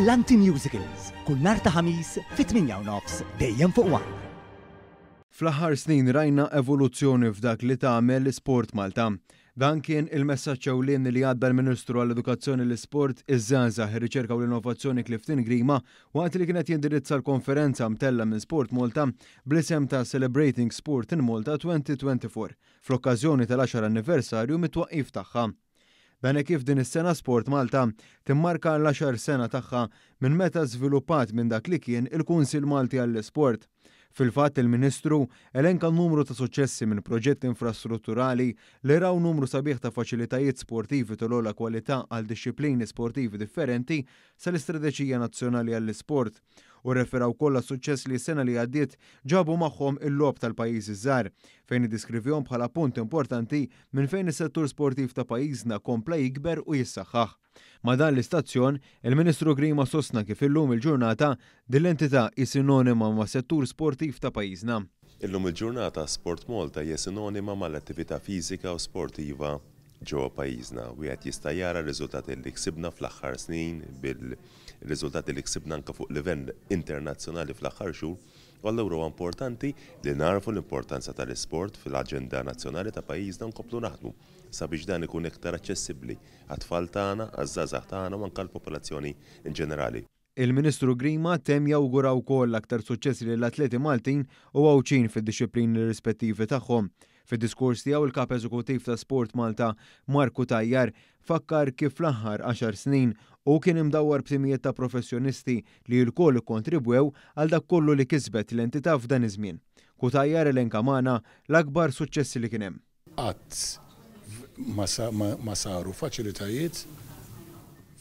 Brillanti Musicals, kull nar ta' ħamis fit-8 nofs, dejjem fuq wan. Fl-aħħar snin rajna evoluzzjoni f'dak li tagħmel l-Sport Malta. Dan kien il-messaċ ewlien li għadda l-Ministru għall-Edukazzjoni l-Sport iż żanza ir-riċerka u l-innovazzjoni Clifton Grima waqt li kienet jindirizza l-konferenza mtella minn Sport Malta bl-isem ta' Celebrating Sport in Malta 2024 fl-okkażjoni tal-10 anniversarju mit-twaqqif tagħha bene kif din is-sena Sport Malta timmarka l-10 sena tagħha minn meta żviluppat minn dak li kien il-Kunsil Malti għall-Isport. Fil-fatt il-Ministru elenka numru ta' suċessi minn proġett infrastrutturali li raw numru sabiħ ta' faċilitajiet sportivi tal la kwalità għal disċiplini sportivi differenti sal-Istrateġija Nazzjonali għall-Isport u referaw kollha suċċess li sena li għaddiet ġabu magħhom il-lob tal-pajjiż iż-żar fejn diskrivjon bħala punt importanti minn fejn is-settur sportiv ta' pajjiżna kompla jikber u jissaħħaħ. Ma dan l-istazzjon, il-Ministru Grima sostna kif illum il-ġurnata din l-entità sinonima ma' settur sportiv ta' pajjiżna. Illum il-ġurnata Sport Malta hija sinonima mal-attività fiżika u sportiva ġewwa pajjiżna u qed jista' jara r-riżultati li ksibna fl-aħħar snin bil-riżultati li ksibna anke fuq livell internazzjonali fl-aħħar xhur, u allura huwa importanti li narfu l-importanza tal-isport fil-aġenda nazzjonali ta' pajjiżna nkomplu naħdmu sabiex dan ikun iktar aċċessibbli għat-tfal tagħna, għaż-żagħżagħ tagħna u anke l-popolazzjoni in ġenerali. Il-Ministru Grima tem jawgura wkoll aktar suċċessi lill-atleti Maltin u għawċin fid-disciplini rispettivi tagħhom. Fid-diskors tiegħu il-kap eżekutiv ta' Sport Malta Marku Tajjar fakkar kif fl-aħħar 10 snin u kien imdawwar b'timijiet ta' professjonisti li l-koll kontribwew għal dak kollu li kisbet l-entità f'dan iż-żmien. Kutajjar elenka magħna l-akbar suċċessi li kien hemm. Qatt ma saru faċilitajiet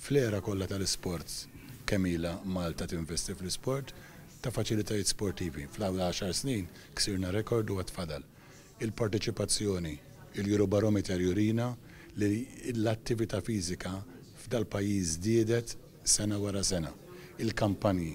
fl-era kollha tal-isport kemila Malta tinvesti fl-isport ta' faċilitajiet sportivi. Fl-għawla 10 snin ksirna rekord u għatfadal il-parteċipazzjoni, il-Eurobarometer jurina li l-attività fizika f'dal-pajjiż diedet sena wara sena. Il-kampanji,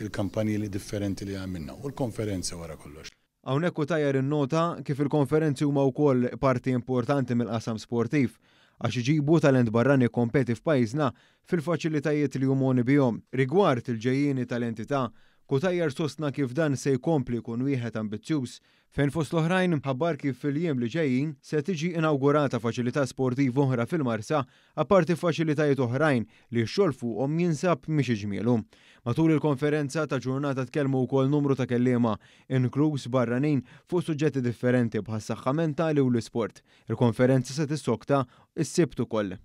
il-kampanji li differenti li għamilna u l-konferenza wara kollox. Hawnhekk u tajjar in-nota kif il-konferenzi huma wkoll parti importanti mill-qasam sportiv għax iġibu talent barrani kompeti f'pajjiżna fil-faċilitajiet li jumoni bihom rigward il ġejjini tal-entità Kutajjar sostna kif dan se jkompli kun wieħed ambizzjuż fejn fost l-oħrajn ħabbar kif fil-jiem li ġejjin se tiġi inaugurata faċilità sportiv oħra fil-Marsa, apparti faċilitajiet oħrajn li x-xogħol fuqhom jinsab mhix iġmielu. Matul il-konferenza ta' ġurnata tkellmu wkoll numru ta' kelliema inkluż barranin fuq suġġetti differenti bħas saħħa mentali u l-isport. Il-konferenza se tissokta s-sibt ukoll.